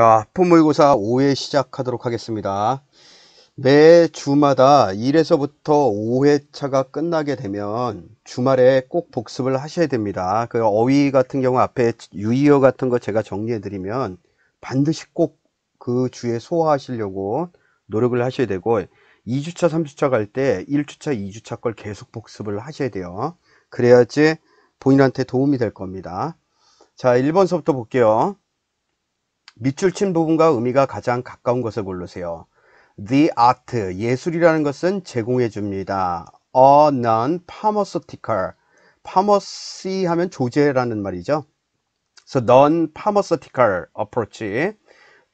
자, 품물고사 5회 시작하도록 하겠습니다. 매 주마다 1에서부터 5회차가 끝나게 되면 주말에 꼭 복습을 하셔야 됩니다. 그 어휘 같은 경우 앞에 유의어 같은 거 제가 정리해드리면 반드시 꼭 그 주에 소화하시려고 노력을 하셔야 되고 2주차, 3주차 갈 때 1주차, 2주차 걸 계속 복습을 하셔야 돼요. 그래야지 본인한테 도움이 될 겁니다. 자, 1번서부터 볼게요. 밑줄 친 부분과 의미가 가장 가까운 것을 고르세요. The art, 예술이라는 것은 제공해 줍니다. A non-pharmaceutical, pharmacy 하면 조제라는 말이죠. So non-pharmaceutical approach,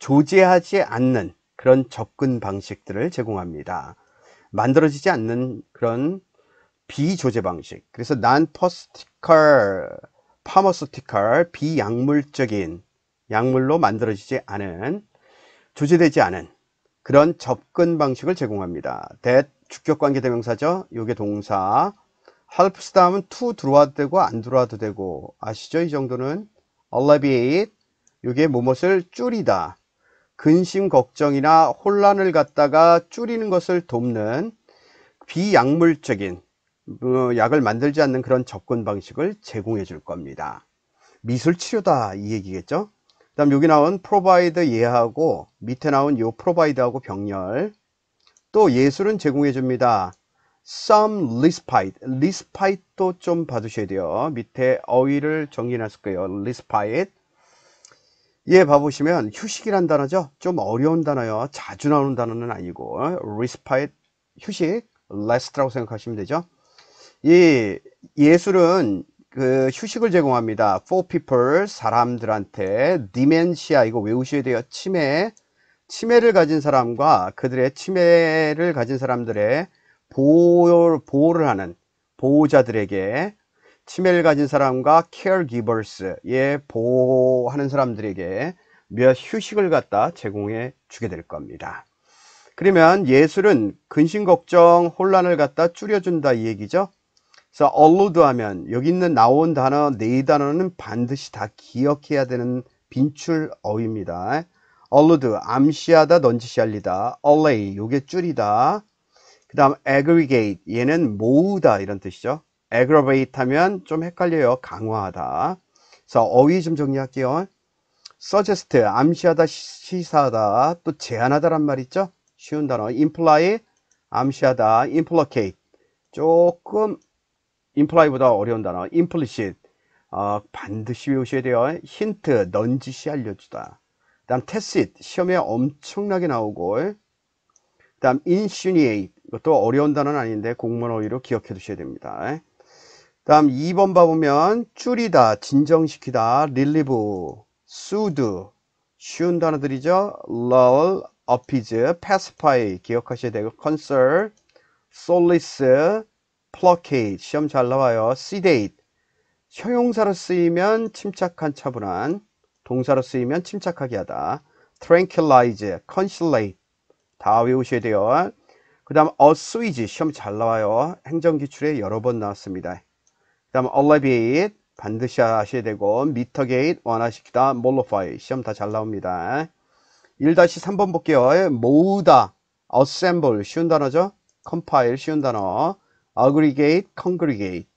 조제하지 않는 그런 접근 방식들을 제공합니다. 만들어지지 않는 그런 비조제 방식. 그래서 non-pharmaceutical, pharmaceutical, 비약물적인 약물로 만들어지지 않은 조제되지 않은 그런 접근 방식을 제공합니다. that 주격관계 대명사죠. 요게 동사. helps 다음은 to 들어와도 되고 안 들어와도 되고 아시죠? 이 정도는 alleviate 요게 무엇을 줄이다. 근심 걱정이나 혼란을 갖다가 줄이는 것을 돕는 비약물적인 어, 약을 만들지 않는 그런 접근 방식을 제공해 줄 겁니다. 미술 치료다 이 얘기겠죠? 다음 여기 나온 프로바이드 예하고 밑에 나온 요 프로바이드하고 병렬 또 예술은 제공해 줍니다 some respite respite도 좀받으셔야 돼요 밑에 어휘를 정리해 놨을 거예요 respite 예 봐보시면 휴식이란 단어죠 좀 어려운 단어요 자주 나오는 단어는 아니고 respite 휴식 rest라고 생각하시면 되죠 이 예술은 그 휴식을 제공합니다. for people 사람들한테 디멘시아 이거 외우셔야 돼요. 치매 치매를 가진 사람과 그들의 치매를 가진 사람들의 보호, 보호를 하는 보호자들에게 치매를 가진 사람과 caregivers의 예, 보호하는 사람들에게 몇 휴식을 갖다 제공해 주게 될 겁니다. 그러면 예술은 근심 걱정 혼란을 갖다 줄여준다 이 얘기죠. 그래서 언로드 하면 여기 있는 나온 단어 네 단어는 반드시 다 기억해야 되는 빈출 어휘입니다. 언로드 암시하다 넌지시 알리다 얼레이 요게 줄이다 그 다음 aggregate 얘는 모으다 이런 뜻이죠 aggravate 하면 좀 헷갈려요 강화하다 그래서 어휘 좀 정리할게요 suggest 암시하다 시사하다 또 제안하다란 말 있죠 쉬운 단어 imply 암시하다 implicate 조금 imply보다 어려운 단어 implicit 어, 반드시 외우셔야 돼요 힌트 넌지시 알려주다 그 다음 tacit 시험에 엄청나게 나오고 그 다음 insinuate 이것도 어려운 단어는 아닌데 공무원 어휘로 기억해 두셔야 됩니다 그 다음 2번 봐보면 줄이다 진정시키다 relieve soothe 쉬운 단어들이죠 lull, appease, pacify 기억하셔야 되고 concern, solace placate 시험 잘 나와요. sedate 형용사로 쓰이면 침착한 차분한 동사로 쓰이면 침착하게 하다. tranquilize, conciliate 다 외우셔야 돼요. 그 다음 assuage 시험 잘 나와요. 행정기출에 여러 번 나왔습니다. 그 다음 alleviate 반드시 아셔야 되고 mitigate 완화시키다 mollify 시험 다 잘 나옵니다. 1-3번 볼게요. 모으다 assemble 쉬운 단어죠. compile 쉬운 단어 aggregate, congregate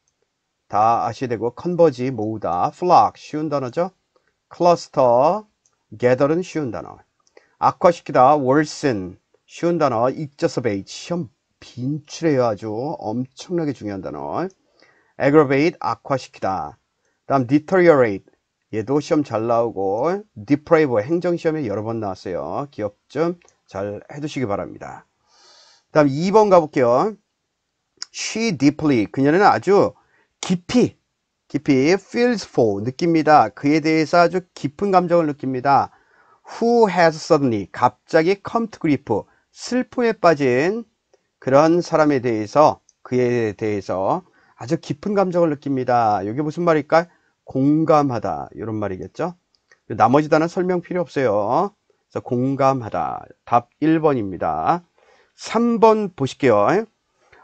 다 아시되고 컨버지 모으다, flock 쉬운 단어죠. cluster, gather은 쉬운 단어. 악화시키다, worsen 쉬운 단어. exacerbate 시험 빈출해요 아주 엄청나게 중요한 단어. aggravate 악화시키다. 다음 deteriorate 얘도 시험 잘 나오고 deprave 행정시험에 여러 번 나왔어요. 기억 좀 잘 해두시기 바랍니다. 다음 2번 가볼게요. she deeply 그녀는 아주 깊이 깊이 feels for 느낍니다. 그에 대해서 아주 깊은 감정을 느낍니다. who has suddenly 갑자기 come to grief 슬픔에 빠진 그런 사람에 대해서 그에 대해서 아주 깊은 감정을 느낍니다. 이게 무슨 말일까? 공감하다 이런 말이겠죠. 나머지 단어 설명 필요 없어요. 그래서 공감하다 답 1번입니다. 3번 보실게요.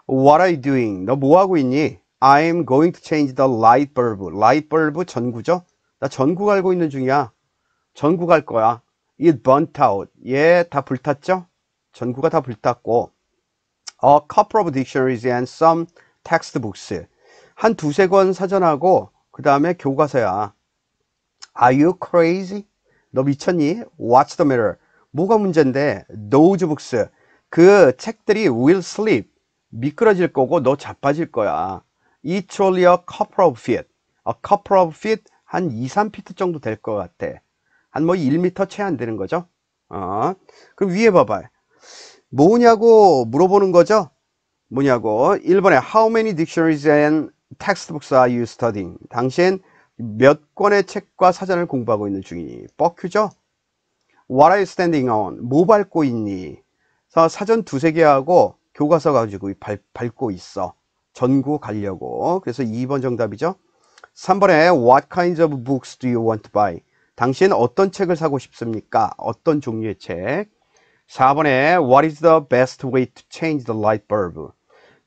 What are you doing? 너 뭐 하고 있니? I'm going to change the light bulb. light bulb 전구죠? 나 전구 갈고 있는 중이야. 전구 갈 거야. It burnt out. 얘 다 불탔죠? 전구가 다 불탔고. A couple of dictionaries and some textbooks. 한 두세 권 사전하고 그 다음에 교과서야. Are you crazy? 너 미쳤니? What's the matter? 뭐가 문제인데? Those books. 그 책들이 will sleep. 미끄러질 거고 너 자빠질 거야. It's only a couple of feet. A couple of feet 한 2, 3피트 정도 될 것 같아. 한 뭐 1미터 채 안 되는 거죠. 어. 그럼 위에 봐봐. 뭐냐고 물어보는 거죠. 뭐냐고. 1번에 How many dictionaries and textbooks are you studying? 당신 몇 권의 책과 사전을 공부하고 있는 중이니? 뻑큐죠? What are you standing on? 뭐 밟고 있니? 사전 두세 개 하고 교과서 가지고 밟, 밟고 있어 전구 가려고 그래서 2번 정답이죠 3번에 What kinds of books do you want to buy? 당신 어떤 책을 사고 싶습니까? 어떤 종류의 책? 4번에 What is the best way to change the light bulb?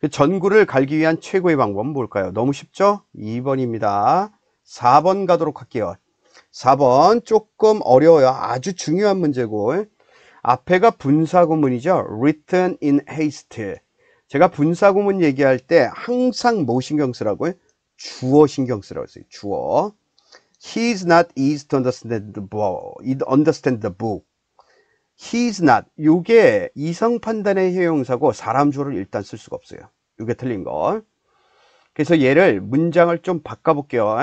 그 전구를 갈기 위한 최고의 방법은 뭘까요? 너무 쉽죠? 2번입니다. 4번 가도록 할게요. 4번 조금 어려워요. 아주 중요한 문제고 앞에가 분사구문이죠 written in haste 제가 분사구문 얘기할 때 항상 뭐 신경 쓰라고요? 주어 신경 쓰라고 했어요 주어 He is not easy to understand the book. Understand the book. He is not. 요게 이성 판단의 형용사고 사람 주어를 일단 쓸 수가 없어요. 요게 틀린 거. 그래서 얘를 문장을 좀 바꿔볼게요.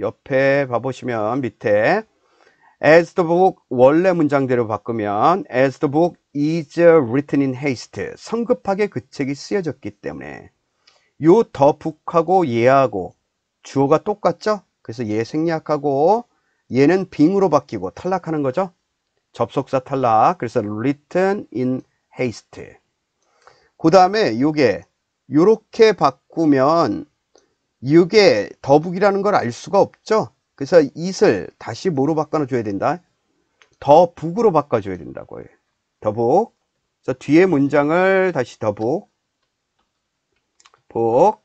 옆에 봐보시면 밑에 As the book 원래 문장대로 바꾸면 As the book is written in haste 성급하게 그 책이 쓰여졌기 때문에 요 더북하고 예하고 주어가 똑같죠? 그래서 예 생략하고 얘는 빙으로 바뀌고 탈락하는 거죠. 접속사 탈락. 그래서 written in haste. 그 다음에 요게 요렇게 바꾸면 이게 더북이라는 걸 알 수가 없죠. 그래서 이슬 다시 뭐로 바꿔줘야 된다? 더북으로 바꿔줘야 된다고 해 더북. 그래서 뒤에 문장을 다시 더북. 북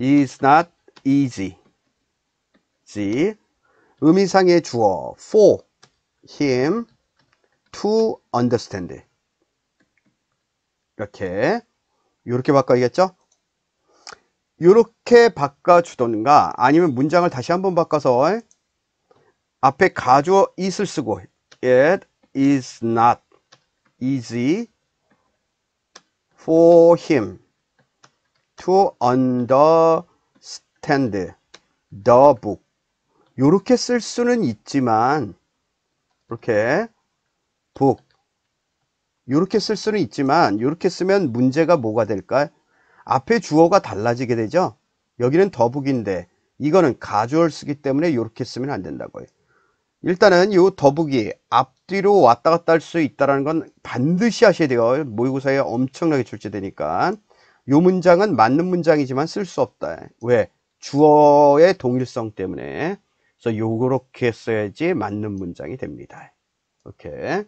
is not easy. 지. 의미상의 주어 for him to understand. 이렇게 이렇게 바꿔야겠죠? 이렇게 바꿔주던가 아니면 문장을 다시 한번 바꿔서 앞에 가주어 is을 쓰고 it is not easy for him to understand the book 이렇게 쓸 수는 있지만 이렇게 book 이렇게 쓸 수는 있지만 이렇게 쓰면 문제가 뭐가 될까? 요 앞에 주어가 달라지게 되죠 여기는 더북인데 이거는 가주얼 쓰기 때문에 이렇게 쓰면 안 된다고요 일단은 이 더북이 앞뒤로 왔다 갔다 할 수 있다는 건 반드시 하셔야 돼요 모의고사에 엄청나게 출제되니까 이 문장은 맞는 문장이지만 쓸 수 없다 왜? 주어의 동일성 때문에 그래서 요렇게 써야지 맞는 문장이 됩니다 이렇게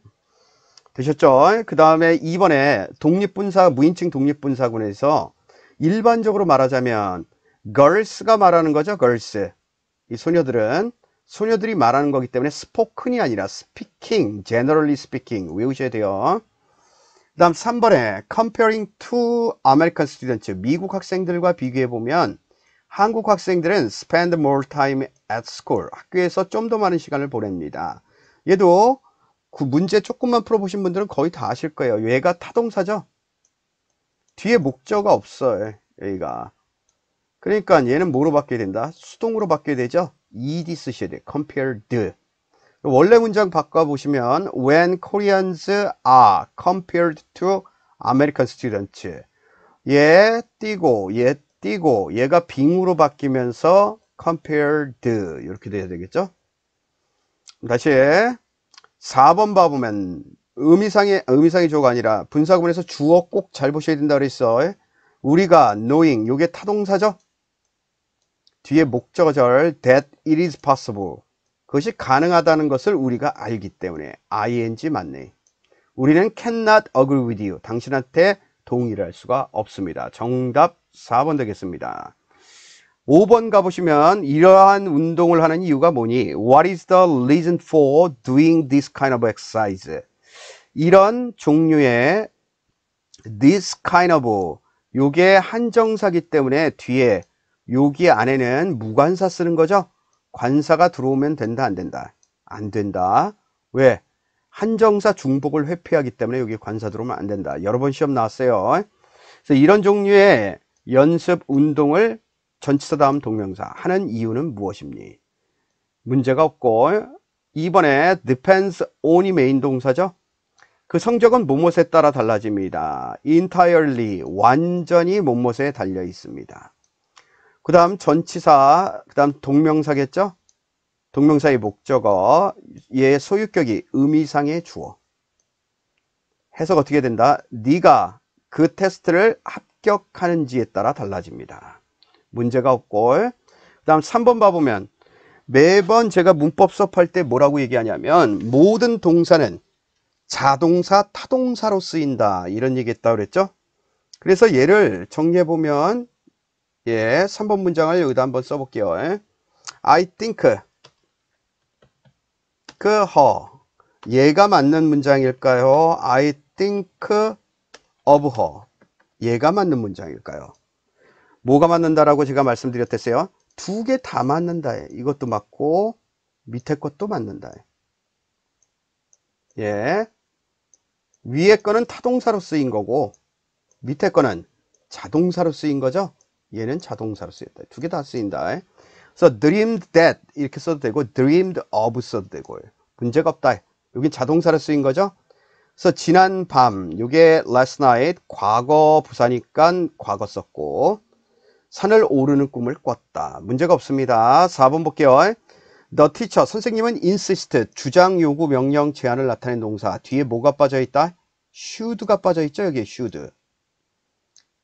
되셨죠? 그 다음에 이번에 독립분사 무인칭 독립분사군에서 일반적으로 말하자면 g 스가 말하는 거죠. g 스이 소녀들은 소녀들이 말하는 거기 때문에 스포 o k 이 아니라 스피킹 a k i n g generally speaking 외우셔야 돼요. 그 다음 3번에 comparing to American students, 미국 학생들과 비교해보면 한국 학생들은 spend more time at school, 학교에서 좀 더 많은 시간을 보냅니다. 얘도 그 문제 조금만 풀어보신 분들은 거의 다 아실 거예요. 얘가 타동사죠. 뒤에 목적어 없어요 여기가 예, 그러니까 얘는 뭐로 바뀌게 된다 수동으로 바뀌게 되죠 ed 쓰셔야 돼 c o m p a r e the 원래 문장 바꿔보시면 when Koreans are compared to American students 얘 띄고 얘 띄고 얘가 빙으로 바뀌면서 compared 이렇게 돼야 되겠죠 다시 4번 봐보면 의미상의 의미상의 조가 아니라 분사구문에서 주어 꼭 잘 보셔야 된다 그랬어. 우리가 knowing 요게 타동사죠. 뒤에 목적절 that it is possible 그것이 가능하다는 것을 우리가 알기 때문에 ing 맞네. 우리는 cannot agree with you. 당신한테 동의를 할 수가 없습니다. 정답 4번 되겠습니다. 5번 가보시면 이러한 운동을 하는 이유가 뭐니? What is the reason for doing this kind of exercise? 이런 종류의 this kind of 요게 한정사기 때문에 뒤에 여기 안에는 무관사 쓰는 거죠 관사가 들어오면 된다 안 된다 안 된다 왜 한정사 중복을 회피하기 때문에 여기 관사 들어오면 안 된다 여러 번 시험 나왔어요 그래서 이런 종류의 연습 운동을 전치사 다음 동명사 하는 이유는 무엇입니 문제가 없고 이번에 depends on이 메인 동사죠 그 성적은 몸못에 따라 달라집니다. entirely, 완전히 몸못에 달려 있습니다. 그 다음 전치사, 그 다음 동명사겠죠? 동명사의 목적어, 얘 소유격이 의미상의 주어. 해석 어떻게 된다? 네가 그 테스트를 합격하는지에 따라 달라집니다. 문제가 없고 그 다음 3번 봐보면 매번 제가 문법 수업할 때 뭐라고 얘기하냐면 모든 동사는 자동사, 타동사로 쓰인다. 이런 얘기 했다 그랬죠? 그래서 얘를 정리해 보면 예, 3번 문장을 여기다 한번 써 볼게요. 예. I think 그 her 얘가 맞는 문장일까요? I think of her 얘가 맞는 문장일까요? 뭐가 맞는다라고 제가 말씀드렸댔어요? 두 개 다 맞는다. 예. 이것도 맞고 밑에 것도 맞는다. 예. 위에 거는 타동사로 쓰인 거고 밑에 거는 자동사로 쓰인 거죠 얘는 자동사로 쓰였다 두 개 다 쓰인다 그래서 dreamed that 이렇게 써도 되고 dreamed of 써도 되고 문제가 없다 여기 자동사로 쓰인 거죠 그래서 지난 밤 이게 last night 과거 부사니까 과거 썼고 산을 오르는 꿈을 꿨다 문제가 없습니다 4번 볼게요 The teacher, 선생님은 insist, 주장, 요구, 명령, 제안을 나타낸 동사. 뒤에 뭐가 빠져있다? should가 빠져있죠? 여기에 should.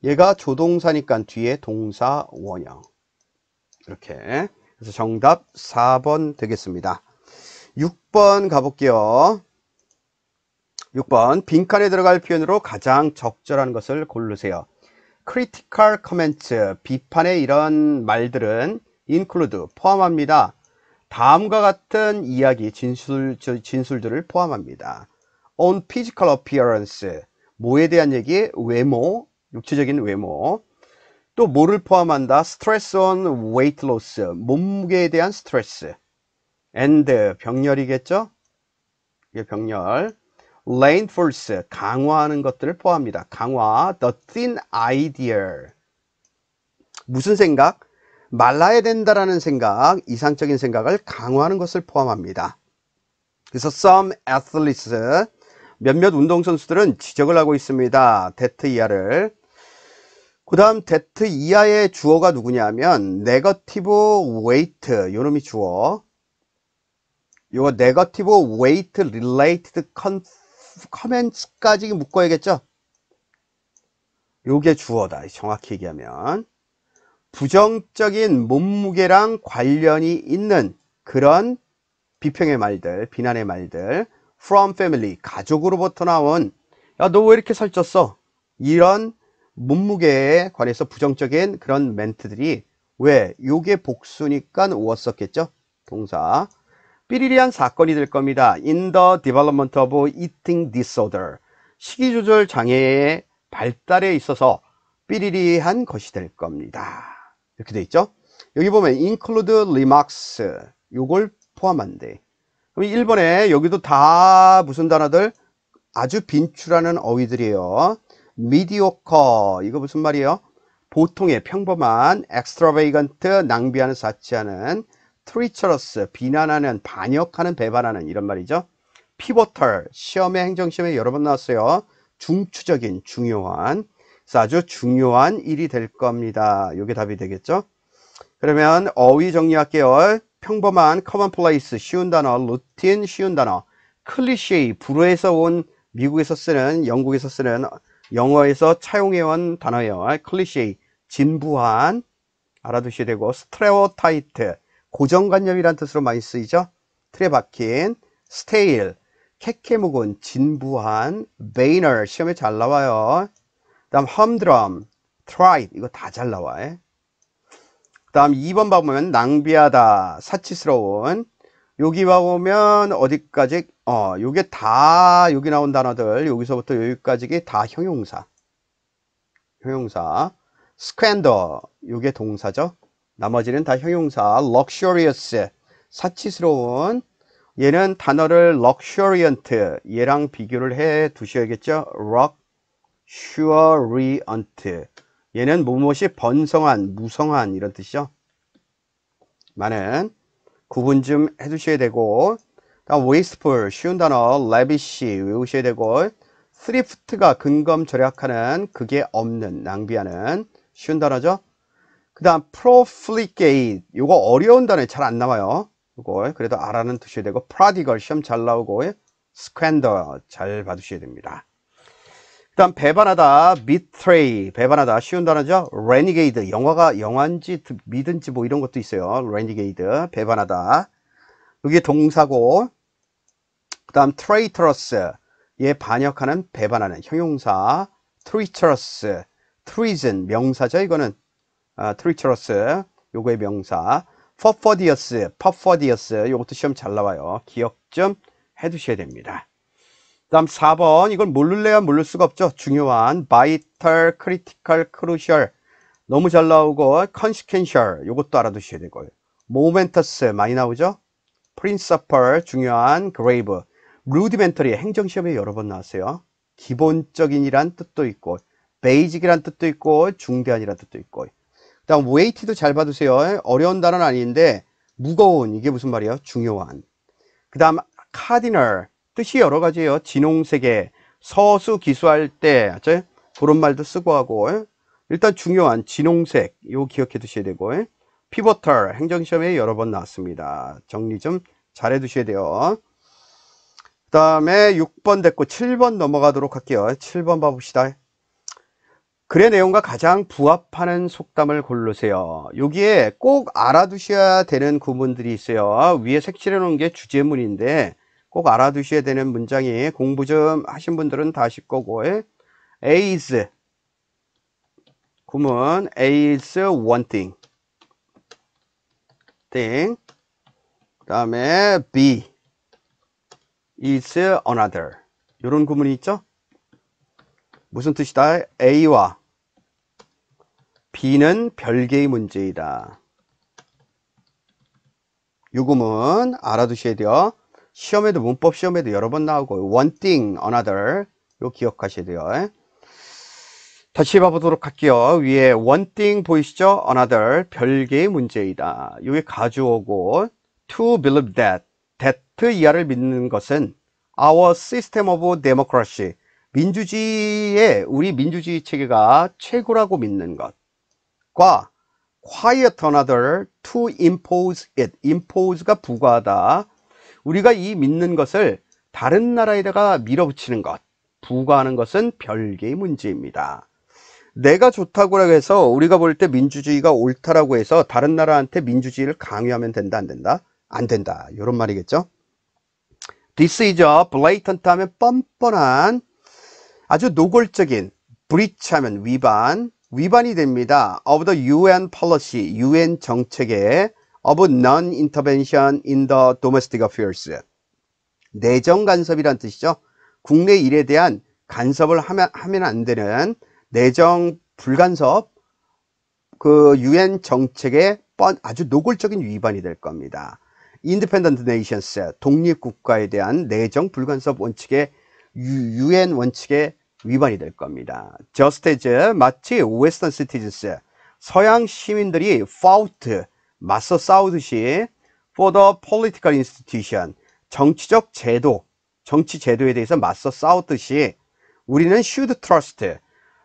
얘가 조동사니까 뒤에 동사 원형. 이렇게. 그래서 정답 4번 되겠습니다. 6번 가볼게요. 6번 빈칸에 들어갈 표현으로 가장 적절한 것을 고르세요. critical comments, 비판의 이런 말들은 include, 포함합니다. 다음과 같은 이야기 진술, 진술들을 포함합니다. on physical appearance 뭐에 대한 얘기? 외모, 육체적인 외모 또 뭐를 포함한다? stress on weight loss 몸무게에 대한 스트레스 and 병렬이겠죠? 이게 병렬 r a i n f o r c e 강화하는 것들을 포함합니다. 강화 the thin idea 무슨 생각? 말라야 된다라는 생각, 이상적인 생각을 강화하는 것을 포함합니다. 그래서 some athletes, 몇몇 운동선수들은 지적을 하고 있습니다. 데트 이하를. 그 다음 데트 이하의 주어가 누구냐 하면 네거티브 웨이트 요놈이 주어 요거 네거티브 웨이트 릴레이티드 커멘츠까지 묶어야겠죠 요게 주어다 정확히 얘기하면 부정적인 몸무게랑 관련이 있는 그런 비평의 말들, 비난의 말들 from family, 가족으로부터 나온 야 너 왜 이렇게 살쪘어? 이런 몸무게에 관해서 부정적인 그런 멘트들이 왜? 요게 복수니까 오었었겠죠? 동사 삐리리한 사건이 될 겁니다. In the development of eating disorder 식이조절 장애의 발달에 있어서 삐리리한 것이 될 겁니다. 이렇게 돼 있죠 여기 보면 include remarks 요걸 포함한대 그럼 1번에 여기도 다 무슨 단어들 아주 빈출하는 어휘들이에요 mediocre 이거 무슨 말이에요 보통의 평범한 extravagant 낭비하는 사치하는 treacherous 비난하는 반역하는 배반하는 이런 말이죠 피보털 시험의 행정시험에 여러 번 나왔어요 중추적인 중요한 아주 중요한 일이 될 겁니다. 이게 답이 되겠죠? 그러면 어휘 정리학 계열 평범한 common place 쉬운 단어, 루틴 쉬운 단어, 클리셰 불어에서 온 미국에서 쓰는 영국에서 쓰는 영어에서 차용해온 단어예요. 클리셰 진부한 알아두셔야 되고 스트레오타이트 고정관념이란 뜻으로 많이 쓰이죠. 틀에 박힌 스테일 캐캐묵은 진부한 베이너 시험에 잘 나와요. 다음 humdrum, tried 이거 다 잘 나와 예? 그 다음 2번 봐보면 낭비하다, 사치스러운 여기 봐보면 어디까지 어 요게 다 여기 나온 단어들 여기서부터 여기까지게 다 형용사 형용사 스캔더 요게 동사죠 나머지는 다 형용사 luxurious 사치스러운 얘는 단어를 luxuriant 얘랑 비교를 해 두셔야겠죠 rock 슈어리언트 얘는 무엇이 번성한, 무성한 이런 뜻이죠. 많은 구분 좀 해두셔야 되고 다음 wasteful 쉬운 단어 lavish 외우셔야 되고 thrift가 근검 절약하는 그게 없는 낭비하는 쉬운 단어죠. 그 다음 profligate 이거 어려운 단어 잘 안 나와요. 이걸 그래도 알아는 두셔야 되고 prodigal 시험 잘 나오고 squander 잘 봐두셔야 됩니다. 일단 배반하다, betray, 배반하다 쉬운 단어죠. renegade, 영화가 영화인지 믿은지 뭐 이런 것도 있어요. renegade, 배반하다. 여기 동사고, 그 다음 traitorous, 얘 예, 반역하는, 배반하는 형용사, treacherous, treason, 명사죠. 이거는 아, treacherous, 요거의 명사, perfidious, perfidious, 요것도 시험 잘 나와요. 기억 좀 해두셔야 됩니다. 다음 4번 이걸 모를래야 모를 수가 없죠 중요한 바이털 크리티컬 크루셜 너무 잘 나오고 컨시켄셜 이것도 알아두셔야 되고요 모멘터스 많이 나오죠 프린서펄 중요한 그레이브 루디멘터리 행정시험에 여러 번 나왔어요 기본적인이란 뜻도 있고 베이직이란 뜻도 있고 중대한이란 뜻도 있고 그 다음 웨이티도 잘 봐두세요 어려운 단어는 아닌데 무거운 이게 무슨 말이에요 중요한 그 다음 카디널 뜻이 여러 가지예요. 진홍색계 서수 기수할 때 그런 말도 쓰고 하고 어? 일단 중요한 진홍색 이거 기억해 두셔야 되고 어? 피버털 행정시험에 여러 번 나왔습니다. 정리 좀 잘해 두셔야 돼요. 그 다음에 6번 됐고 7번 넘어가도록 할게요. 7번 봐봅시다. 글의 내용과 가장 부합하는 속담을 고르세요. 여기에 꼭 알아두셔야 되는 구문들이 있어요. 위에 색칠해 놓은 게 주제문인데 꼭 알아두셔야 되는 문장이 공부 좀 하신 분들은 다 아실 거고 is 예? 구문 is one thing thing 그 다음에 be is another 이런 구문이 있죠 무슨 뜻이다 A와 B는 별개의 문제이다 이 구문 알아두셔야 돼요 시험에도 문법 시험에도 여러 번 나오고 one thing another 요 기억하셔야 돼요 다시 봐보도록 할게요 위에 one thing 보이시죠 another 별개의 문제이다 요게 가져오고 to believe that that 이하를 믿는 것은 our system of democracy 민주주의에 우리 민주주의 체계가 최고라고 믿는 것과 quiet another to impose it impose가 부과하다 우리가 이 믿는 것을 다른 나라에다가 밀어붙이는 것, 부과하는 것은 별개의 문제입니다. 내가 좋다고 해서 우리가 볼 때 민주주의가 옳다라고 해서 다른 나라한테 민주주의를 강요하면 된다 안 된다? 안 된다 이런 말이겠죠 This is a blatant 하면 뻔뻔한 아주 노골적인 breach 하면 위반 위반이 됩니다 Of the UN policy, UN 정책에 of non-intervention in the domestic affairs. 내정 간섭이란 뜻이죠. 국내 일에 대한 간섭을 하면, 하면 안 되는 내정 불간섭 그 유엔 정책의 뻔 아주 노골적인 위반이 될 겁니다. 인디펜던트 네이션스 독립 국가에 대한 내정 불간섭 원칙의 유엔 원칙에 위반이 될 겁니다. 저스테즈 마치 웨스턴 시티즌스 서양 시민들이 파우트 맞서 싸우듯이 for the political institution 정치적 제도, 정치 제도에 대해서 맞서 싸웠듯이 우리는 should trust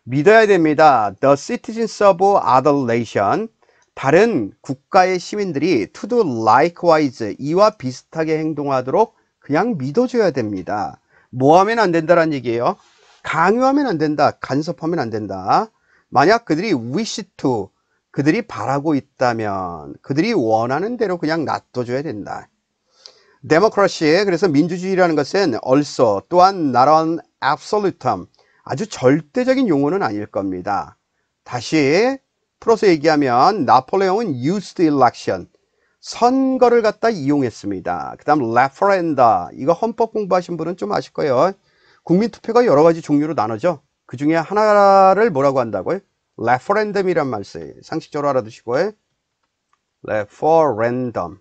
믿어야 됩니다. The citizens of other nation 다른 국가의 시민들이 to do likewise 이와 비슷하게 행동하도록 그냥 믿어줘야 됩니다. 뭐 하면 안 된다라는 얘기예요. 강요하면 안 된다. 간섭하면 안 된다. 만약 그들이 wish to 그들이 바라고 있다면 그들이 원하는 대로 그냥 놔둬줘야 된다. 데모크라시에 그래서 민주주의라는 것은 얼 l 또한 나라는 absolutum 아주 절대적인 용어는 아닐 겁니다. 다시 풀어서 얘기하면 나폴레옹은 used election 선거를 갖다 이용했습니다. 그 다음 레퍼렌다 이거 헌법 공부하신 분은 좀 아실 거예요. 국민투표가 여러 가지 종류로 나눠져 그 중에 하나를 뭐라고 한다고요? 레퍼랜덤이란말 써요. 상식적으로 알아두시고 예? 레퍼랜덤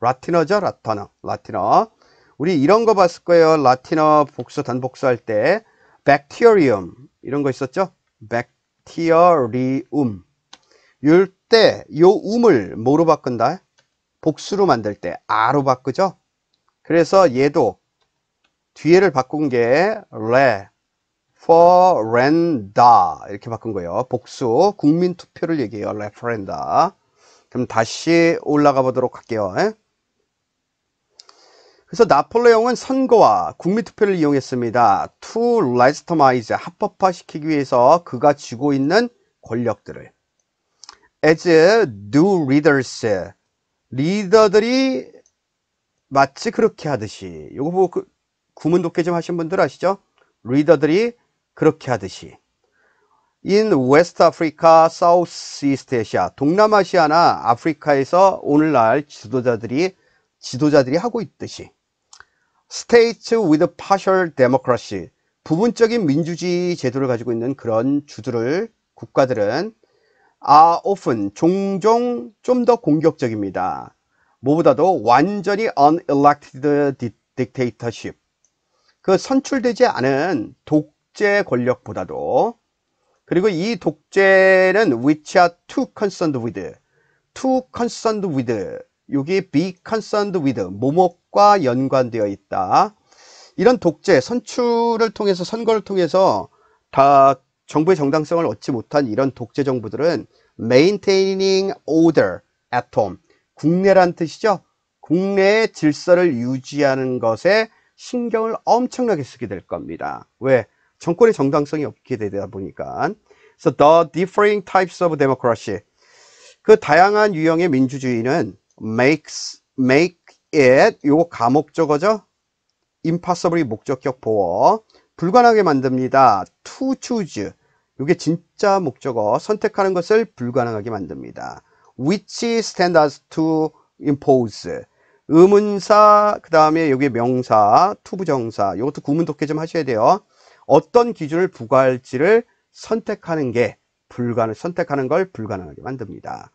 라틴어죠? 라틴어 라틴어 우리 이런 거 봤을 거예요. 라틴어 복수 단복수할 때 백티어리움. 이런 거 있었죠? 백티어리움. r i 이때 요 u 을 뭐로 바꾼다? 복수로 만들 때아로 바꾸죠? 그래서 얘도 뒤에를 바꾼 게 레, 레퍼렌다 이렇게 바꾼 거예요 복수 국민 투표를 얘기해요 레퍼렌다 그럼 다시 올라가 보도록 할게요 그래서 나폴레옹은 선거와 국민투표를 이용했습니다. 투 라이스터마이즈 합법화시키기 위해서 그가 쥐고 있는 권력들을 as do leaders 리더들이 마치 그렇게 하듯이 이거 보고 그 구문 독해 좀 하신 분들 아시죠? 리더들이 그렇게 하듯이 인 웨스트 아프리카, 사우스 이스트 아시아, 동남아시아나 아프리카에서 오늘날 지도자들이 지도자들이 하고 있듯이 스테이츠 위드 파셜 데모크라시 부분적인 민주주의 제도를 가지고 있는 그런 주들을 국가들은 are often 종종 좀 더 공격적입니다. 뭐보다도 완전히 unelected dictatorship 그 선출되지 않은 독 독재 권력보다도 그리고 이 독재는 which are too concerned with too concerned with 여기 be concerned with 모목과 연관되어 있다 이런 독재 선출을 통해서 선거를 통해서 다 정부의 정당성을 얻지 못한 이런 독재 정부들은 maintaining order at home 국내란 뜻이죠 국내의 질서를 유지하는 것에 신경을 엄청나게 쓰게 될 겁니다 왜? 정권의 정당성이 없게 되다 보니까 so the differing types of democracy 그 다양한 유형의 민주주의는 makes make it 요거 감옥적어죠 impossible이 목적격 보어 불가능하게 만듭니다 to choose 요게 진짜 목적어 선택하는 것을 불가능하게 만듭니다 which stand as to impose 의문사 그 다음에 여기 명사 투부정사 이것도 구문 독해 좀 하셔야 돼요 어떤 기준을 부과할지를 선택하는 게 불가능, 선택하는 걸 불가능하게 만듭니다.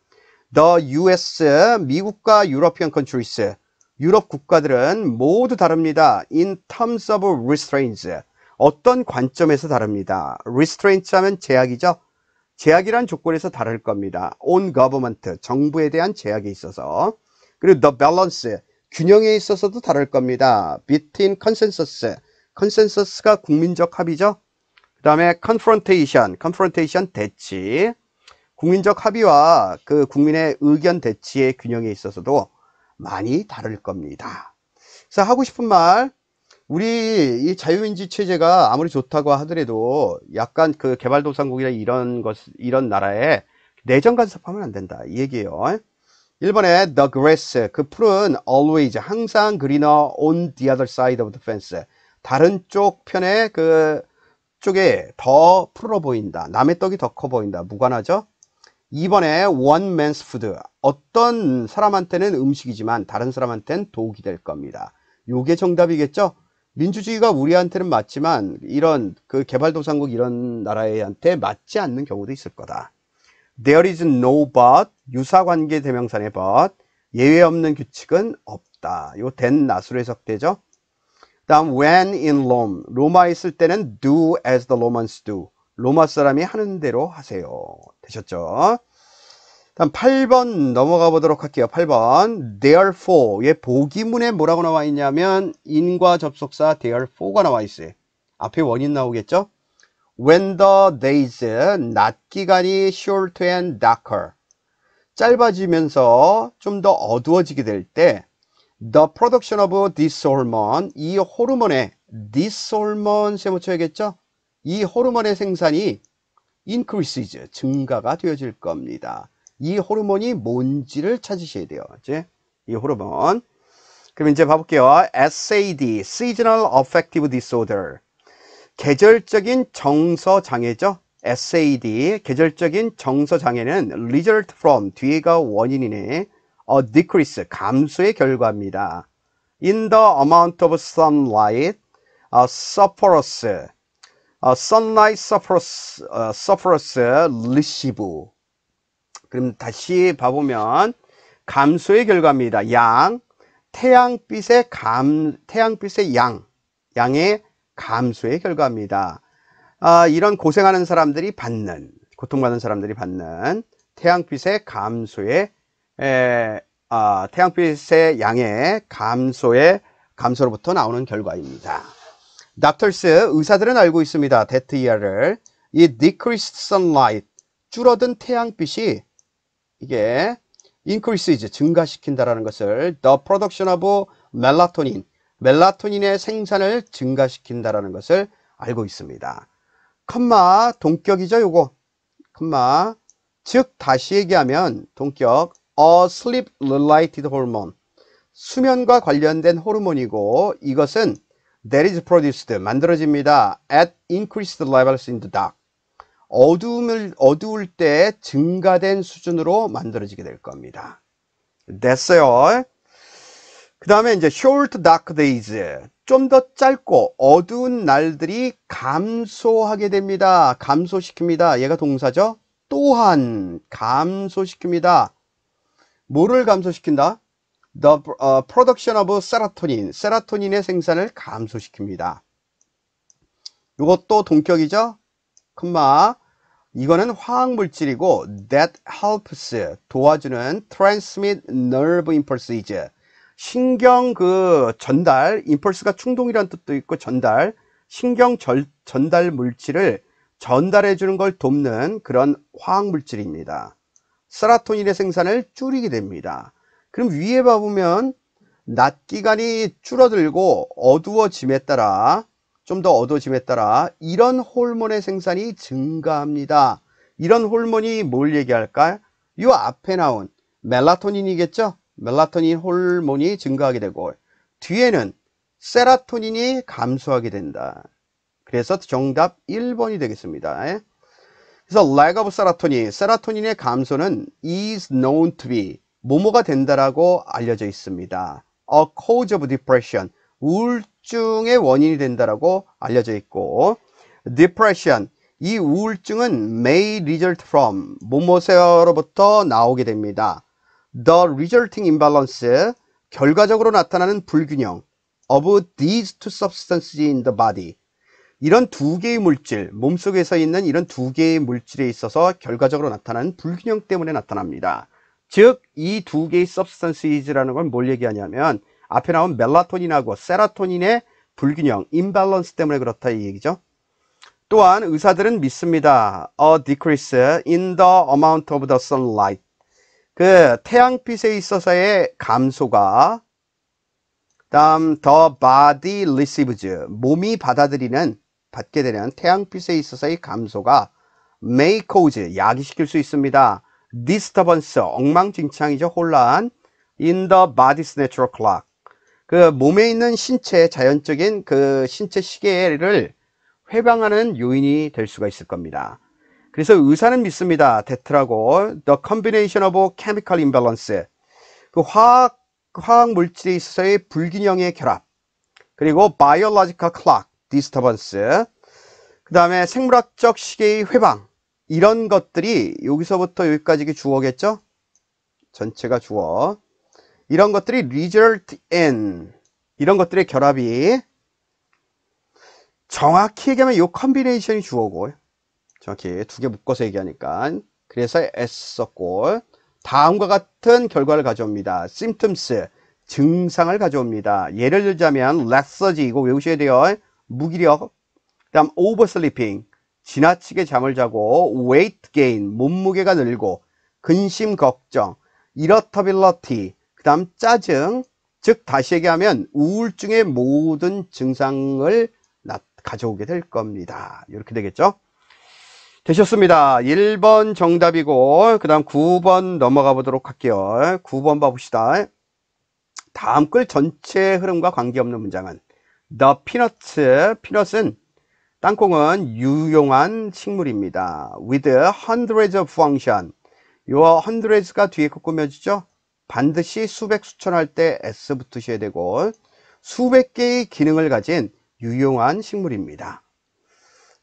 The US, 미국과 European countries, 유럽 국가들은 모두 다릅니다. In terms of restraints, 어떤 관점에서 다릅니다. restraints 하면 제약이죠. 제약이란 조건에서 다를 겁니다. on government, 정부에 대한 제약에 있어서. 그리고 the balance, 균형에 있어서도 다를 겁니다. between consensus, 컨센서스가 국민적 합의죠. 그 다음에 컨프론테이션컨프론테이션 대치. 국민적 합의와 그 국민의 의견 대치의 균형에 있어서도 많이 다를 겁니다. 그래서 하고 싶은 말, 우리 이 자유민주 체제가 아무리 좋다고 하더라도 약간 그 개발도상국이나 이런 것, 이런 나라에 내정 간섭하면 안 된다. 이 얘기예요. 1번에 the grass, 그 풀은 always, 항상 greener on the other side of the fence. 다른 쪽편에그 쪽에 더 풀어 보인다. 남의 떡이 더 커 보인다. 무관하죠? 이번에 원맨스 푸드. 어떤 사람한테는 음식이지만 다른 사람한테는 독이 될 겁니다. 요게 정답이겠죠? 민주주의가 우리한테는 맞지만 이런 그 개발도상국 이런 나라한테 맞지 않는 경우도 있을 거다. There is no but 유사관계 대명사의 but 예외 없는 규칙은 없다. 요 된나수로 해석되죠. 다음 when in Rome 로마 있을 때는 do as the Romans do 로마 사람이 하는 대로 하세요 되셨죠? 다음 8번 넘어가 보도록 할게요 8번 therefore 얘 보기문에 뭐라고 나와 있냐면 인과 접속사 therefore가 나와 있어요 앞에 원인 나오겠죠? When the days 낮 기간이 short and darker 짧아지면서 좀 더 어두워지게 될때 The production of this hormone, 이 호르몬의 this hormone 세 붙여야겠죠? 이 호르몬의 생산이 increases, 증가가 되어질 겁니다. 이 호르몬이 뭔지를 찾으셔야 돼요. 이제 이 호르몬. 그럼 이제 봐볼게요. SAD, Seasonal Affective Disorder. 계절적인 정서 장애죠. SAD, 계절적인 정서 장애는 result from, 뒤에가 원인이네. a decrease, 감소의 결과입니다. In the amount of sunlight, u surplus, u sunlight surplus, u surplus receive. 그럼 다시 봐보면 감소의 결과입니다. 양, 태양빛의 감, 태양빛의 양, 양의 감소의 결과입니다. 아, 이런 고생하는 사람들이 받는, 고통받는 사람들이 받는 태양빛의 감소의 에, 아, 태양빛의 양의 감소의 감소로부터 나오는 결과입니다. 닥터스 의사들은 알고 있습니다. 데트 이어를 이 decreased sunlight 줄어든 태양빛이 이게 increase 증가시킨다라는 것을 the production of melatonin 멜라토닌의 생산을 증가시킨다라는 것을 알고 있습니다. 컴마 동격이죠, 요거. 컴마 즉 다시 얘기하면 동격 a sleep related hormone. 수면과 관련된 호르몬이고 이것은 that is produced 만들어집니다. at increased levels in the dark. 어두움을 어두울 때 증가된 수준으로 만들어지게 될 겁니다. 됐어요. 그 다음에 이제 short dark days 좀 더 짧고 어두운 날들이 감소하게 됩니다. 감소시킵니다. 얘가 동사죠. 또한 감소시킵니다. 뭐를 감소시킨다? The uh, production of serotonin. 세라토닌의 생산을 감소시킵니다. 이것도 동격이죠? 콤마 이거는 화학물질이고 that helps 도와주는 transmit nerve impulses 신경 그 전달 impulse가 충동이란 뜻도 있고 전달 신경 절, 전달 물질을 전달해 주는 걸 돕는 그런 화학물질입니다 세라토닌의 생산을 줄이게 됩니다. 그럼 위에 봐보면 낮 기간이 줄어들고 어두워짐에 따라 좀 더 어두워짐에 따라 이런 호르몬의 생산이 증가합니다. 이런 호르몬이 뭘 얘기할까요? 이 앞에 나온 멜라토닌이겠죠? 멜라토닌 호르몬이 증가하게 되고 뒤에는 세라토닌이 감소하게 된다. 그래서 정답 1번이 되겠습니다. 그래서 lack of 세라토닌, 세라토닌의 감소는 is known to be 뭐뭐가 된다라고 알려져 있습니다. a cause of depression, 우울증의 원인이 된다라고 알려져 있고 depression, 이 우울증은 may result from 뭐뭐세로부터 나오게 됩니다. the resulting imbalance, 결과적으로 나타나는 불균형 of these two substances in the body, 이런 두 개의 물질, 몸속에서 있는 이런 두 개의 물질에 있어서 결과적으로 나타나는 불균형 때문에 나타납니다. 즉, 이 두 개의 substance라는 건 뭘 얘기하냐면 앞에 나온 멜라토닌하고 세라토닌의 불균형, 임 m 런스 때문에 그렇다 이 얘기죠. 또한 의사들은 믿습니다. A decrease in the amount of the sunlight. 그 태양빛에 있어서의 감소가 다음 the body receives 몸이 받아들이는 받게 되는 태양빛에 있어서의 감소가 may cause 야기시킬 수 있습니다. disturbance 엉망진창이죠 혼란 in the body's natural clock 그 몸에 있는 신체 자연적인 그 신체 시계를 회방하는 요인이 될 수가 있을 겁니다. 그래서 의사는 믿습니다. 데트라고 the combination of chemical imbalance 그 화학 화학 물질에 있어서의 불균형의 결합 그리고 biological clock 디스터번스 그 다음에 생물학적 시계의 회방 이런 것들이 여기서부터 여기까지 주어겠죠 전체가 주어 이런 것들이 result in 이런 것들의 결합이 정확히 얘기하면 요 컨비네이션이 주어고 정확히 두 개 묶어서 얘기하니까 그래서 S 썼고 다음과 같은 결과를 가져옵니다 symptoms 증상을 가져옵니다 예를 들자면 lethargy 이거 외우셔야 돼요 무기력, 그 다음 오버슬리핑, 지나치게 잠을 자고 웨이트 게인, 몸무게가 늘고 근심 걱정, 이렇터빌러티그 다음 짜증, 즉 다시 얘기하면 우울증의 모든 증상을 가져오게 될 겁니다. 이렇게 되겠죠? 되셨습니다. 1번 정답이고 그 다음 9번 넘어가 보도록 할게요. 9번 봐봅시다. 다음 글 전체 흐름과 관계없는 문장은 The p e a n u t p e a n u t 은 땅콩은 유용한 식물입니다. With hundreds of function, 요 hundreds가 뒤에 꾸며지죠. 반드시 수백 수천할 때 s 붙으셔야 되고 수백 개의 기능을 가진 유용한 식물입니다.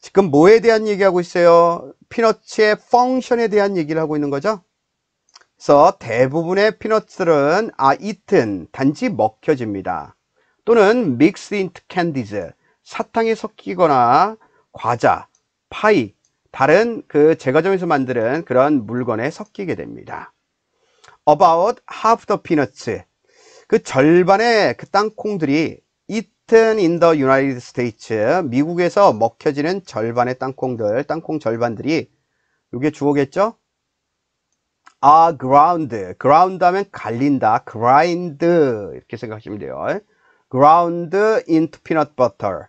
지금 뭐에 대한 얘기하고 있어요? 피너츠의 펑션에 대한 얘기를 하고 있는 거죠. 그래서 대부분의 피너츠들은 아, 이튼 단지 먹혀집니다. 또는 mixed i n t candies 사탕에 섞이거나 과자, 파이, 다른 그 제과점에서 만드는 그런 물건에 섞이게 됩니다. About half the peanuts 그 절반의 그 땅콩들이 eaten in the United States 미국에서 먹혀지는 절반의 땅콩들, 땅콩 절반들이 이게 주어겠죠? are 아, ground. ground 하면 갈린다. grind. 이렇게 생각하시면 돼요. ground into peanut butter.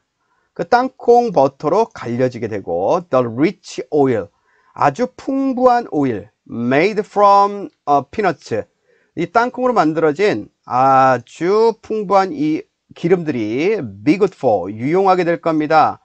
그 땅콩 버터로 갈려지게 되고 the rich oil 아주 풍부한 오일 made from peanuts 이 땅콩으로 만들어진 아주 풍부한 이 기름들이 be good for 유용하게 될 겁니다.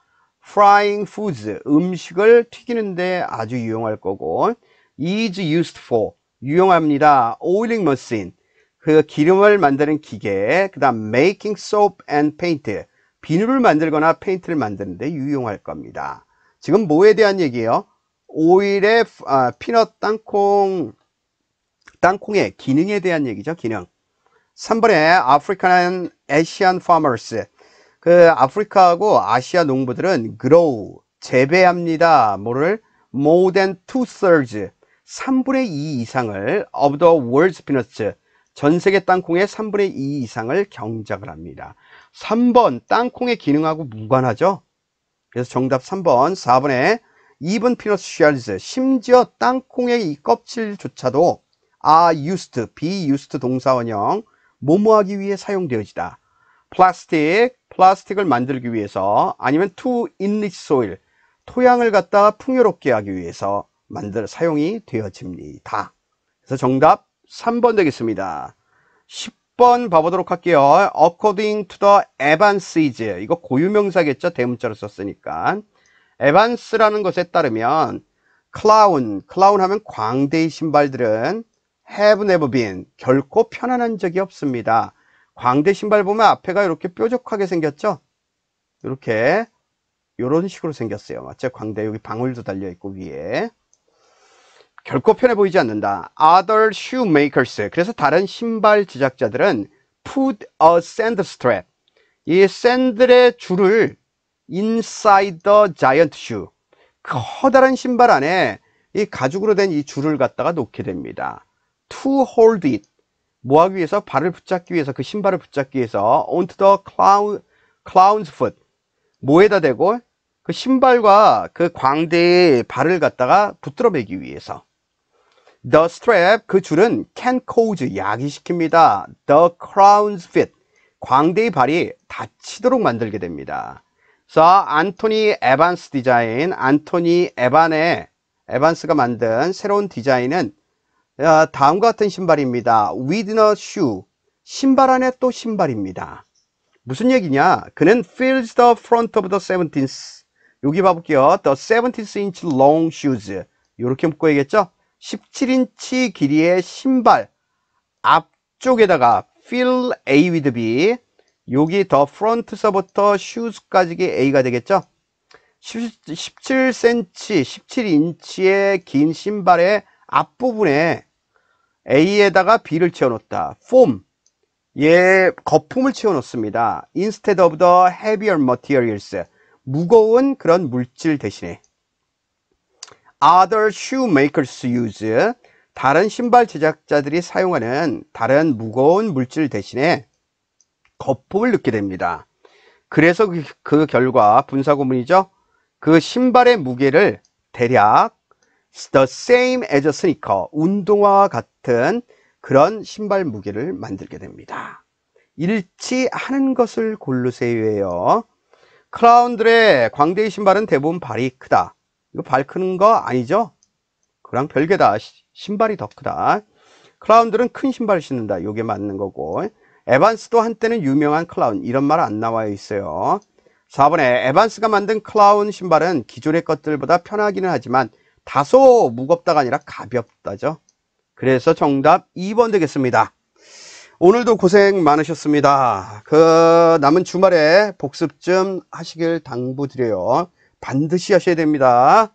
frying foods 음식을 튀기는데 아주 유용할 거고 is used for 유용합니다. oiling machine 그 기름을 만드는 기계, 그 다음 making soap and paint, 비누를 만들거나 페인트를 만드는데 유용할 겁니다. 지금 뭐에 대한 얘기예요? 오일의 아, 피넛 땅콩, 땅콩의 기능에 대한 얘기죠, 기능. 3번에 African Asian Farmers, 그 아프리카하고 아시아 농부들은 grow, 재배합니다. 뭐를? more than two-thirds, 3분의 2 이상을 of the world's peanuts, 전 세계 땅콩의 3분의 2 이상을 경작을 합니다. 3번 땅콩의 기능하고 무관하죠. 그래서 정답 3번 4번에 2번 피너스 쉘즈 심지어 땅콩의 이 껍질조차도 are used, be used 동사원형 모모하기 위해 사용되어지다. 플라스틱, 플라스틱을 만들기 위해서 아니면 to enrich soil, 토양을 갖다 풍요롭게 하기 위해서 만들 사용이 되어집니다. 그래서 정답 3번 되겠습니다. 10번 봐보도록 할게요. According to the a v a n c s 이거 고유명사겠죠? 대문자로 썼으니까. a d v a n c 라는 것에 따르면 클라운, 클라운 하면 광대의 신발들은 have never been, 결코 편안한 적이 없습니다. 광대 신발 보면 앞에가 이렇게 뾰족하게 생겼죠? 이렇게, 이런 식으로 생겼어요. 맞죠? 광대, 여기 방울도 달려있고, 위에. 결코 편해 보이지 않는다. Other shoemakers. 그래서 다른 신발 제작자들은 put a sand strap. 이 샌들의 줄을 inside the giant shoe. 그 커다란 신발 안에 이 가죽으로 된 이 줄을 갖다가 놓게 됩니다. to hold it. 뭐 하기 위해서? 발을 붙잡기 위해서, 그 신발을 붙잡기 위해서 onto the clown, clown's foot. 뭐에다 대고? 그 신발과 그 광대의 발을 갖다가 붙들어 매기 위해서 The strap, 그 줄은 can cause, 야기시킵니다. The crown's f i t 광대의 발이 다치도록 만들게 됩니다. 그래 안토니 에반스 디자인, 안토니 에반의 에반스가 만든 새로운 디자인은 어, 다음과 같은 신발입니다. With a shoe, 신발 안에 또 신발입니다. 무슨 얘기냐? 그는 f i e l s the front of the 17th. 여기 봐볼게요. The 17th inch long shoes. 이렇게 묶어야겠죠 17인치 길이의 신발 앞쪽에다가 fill A with B 여기 더 프론트서부터 슈즈까지기 A가 되겠죠 17cm, 17인치의 긴 신발의 앞부분에 A에다가 B를 채워놓다 폼, 예, 거품을 채워놓습니다 Instead of the heavier materials 무거운 그런 물질 대신에 other shoemakers use 다른 신발 제작자들이 사용하는 다른 무거운 물질 대신에 거품을 넣게 됩니다. 그래서 그, 그 결과 분사 고문이죠. 그 신발의 무게를 대략 the same as a sneaker 운동화와 같은 그런 신발 무게를 만들게 됩니다. 일치하는 것을 고르세요. 클라운들의 광대의 신발은 대부분 발이 크다. 이거 발 크는 거 아니죠? 그랑 별개다. 신발이 더 크다. 클라운들은 큰 신발을 신는다. 이게 맞는 거고. 에반스도 한때는 유명한 클라운. 이런 말 안 나와 있어요. 4번에 에반스가 만든 클라운 신발은 기존의 것들보다 편하기는 하지만 다소 무겁다가 아니라 가볍다죠. 그래서 정답 2번 되겠습니다. 오늘도 고생 많으셨습니다. 그 남은 주말에 복습 좀 하시길 당부드려요. 반드시 하셔야 됩니다.